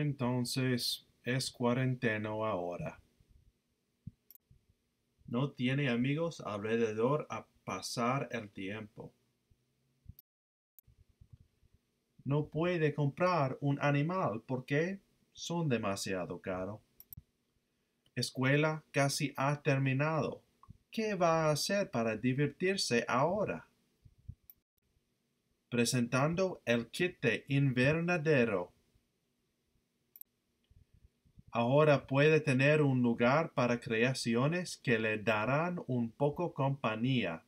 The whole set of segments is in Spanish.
Entonces, es cuarentena ahora. No tiene amigos alrededor a pasar el tiempo. No puede comprar un animal porque son demasiado caros. Escuela casi ha terminado. ¿Qué va a hacer para divertirse ahora? Presentando el kit invernadero ahora puede tener un lugar para creaciones que le darán un poco compañía.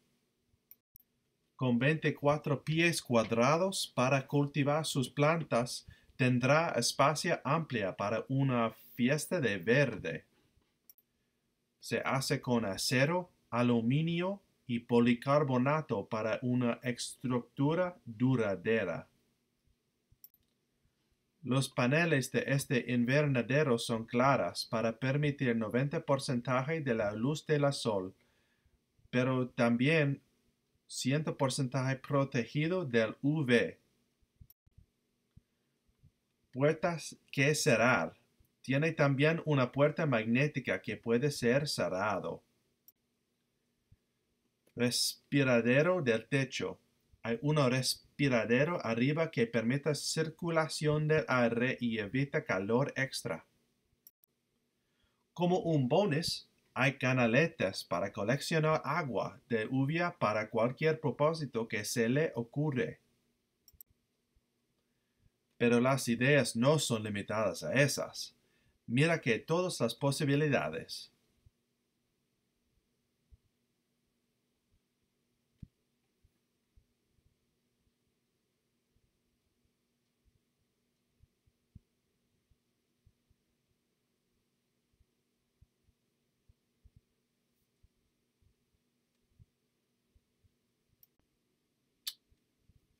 Con 24 pies cuadrados para cultivar sus plantas, tendrá espacio amplia para una fiesta de verde. Se hace con acero, aluminio y policarbonato para una estructura duradera. Los paneles de este invernadero son claras para permitir 90% de la luz del sol, pero también 100% protegido del UV. Puertas que cerrar. Tiene también una puerta magnética que puede ser cerrado. Respiradero del techo. Hay una piradero arriba que permita circulación del aire y evita calor extra. Como un bonus, hay canaletas para coleccionar agua de lluvia para cualquier propósito que se le ocurre. Pero las ideas no son limitadas a esas. Mira que todas las posibilidades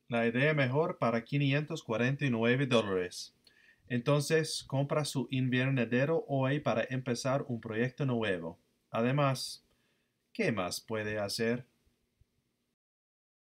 la idea mejor para 549 dólares. Entonces, compra su invernadero hoy para empezar un proyecto nuevo. Además, ¿qué más puede hacer?